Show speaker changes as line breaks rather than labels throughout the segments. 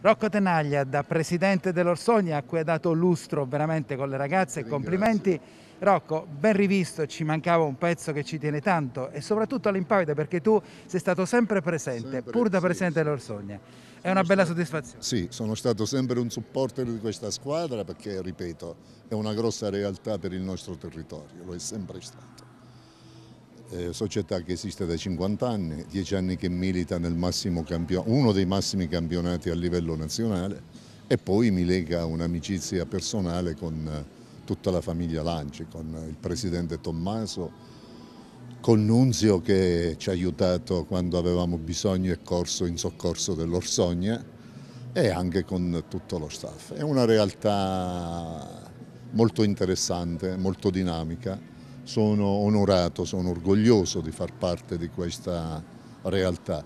Rocco Tenaglia, da presidente dell'Orsogna, a cui ha dato lustro veramente con le ragazze, Ringrazio. complimenti. Rocco, ben rivisto, ci mancava un pezzo che ci tiene tanto e soprattutto all'impavida perché tu sei stato sempre presente, sempre, pur da presidente sì, dell'Orsogna. È una bella
stato, soddisfazione. Sì, sono stato sempre un supporter di questa squadra perché, ripeto, è una grossa realtà per il nostro territorio, lo è sempre stato. Eh, società che esiste da 50 anni, 10 anni che milita nel massimo campionato, uno dei massimi campionati a livello nazionale e poi mi lega un'amicizia personale con eh, tutta la famiglia Lanci, con il presidente Tommaso, con Nunzio che ci ha aiutato quando avevamo bisogno e corso in soccorso dell'Orsogna e anche con tutto lo staff. È una realtà molto interessante, molto dinamica sono onorato, sono orgoglioso di far parte di questa realtà.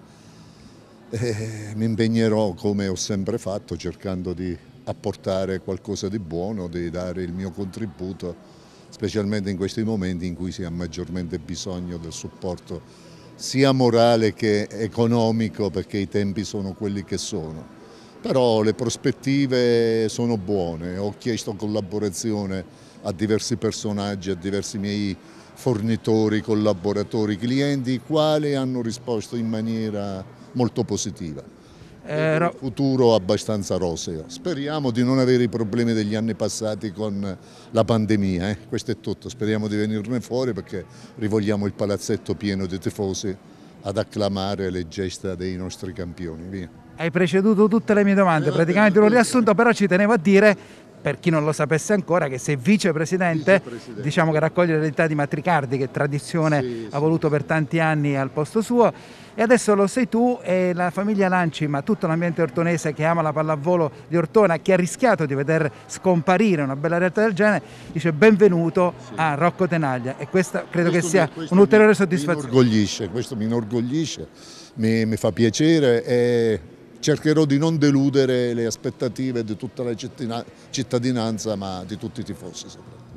E eh, mi impegnerò come ho sempre fatto cercando di apportare qualcosa di buono, di dare il mio contributo, specialmente in questi momenti in cui si ha maggiormente bisogno del supporto sia morale che economico perché i tempi sono quelli che sono però le prospettive sono buone, ho chiesto collaborazione a diversi personaggi, a diversi miei fornitori, collaboratori, clienti, i quali hanno risposto in maniera molto positiva. Eh, un futuro abbastanza roseo. Speriamo di non avere i problemi degli anni passati con la pandemia, eh? questo è tutto, speriamo di venirne fuori perché rivogliamo il palazzetto pieno di tifosi ad acclamare le gesta dei nostri campioni. Via.
Hai preceduto tutte le mie domande, praticamente l'ho riassunto, però ci tenevo a dire per chi non lo sapesse ancora, che sei vicepresidente, vicepresidente. diciamo che raccoglie l'eredità di Matricardi, che tradizione sì, ha voluto per tanti anni al posto suo, e adesso lo sei tu e la famiglia Lanci, ma tutto l'ambiente ortonese che ama la pallavolo di Ortona, che ha rischiato di veder scomparire una bella realtà del genere, dice benvenuto sì. a Rocco Tenaglia e questa credo questo che sia un'ulteriore soddisfazione. Mi
inorgoglisce, questo mi inorgoglisce, mi, mi fa piacere. E cercherò di non deludere le aspettative di tutta la cittadinanza ma di tutti i tifosi soprattutto.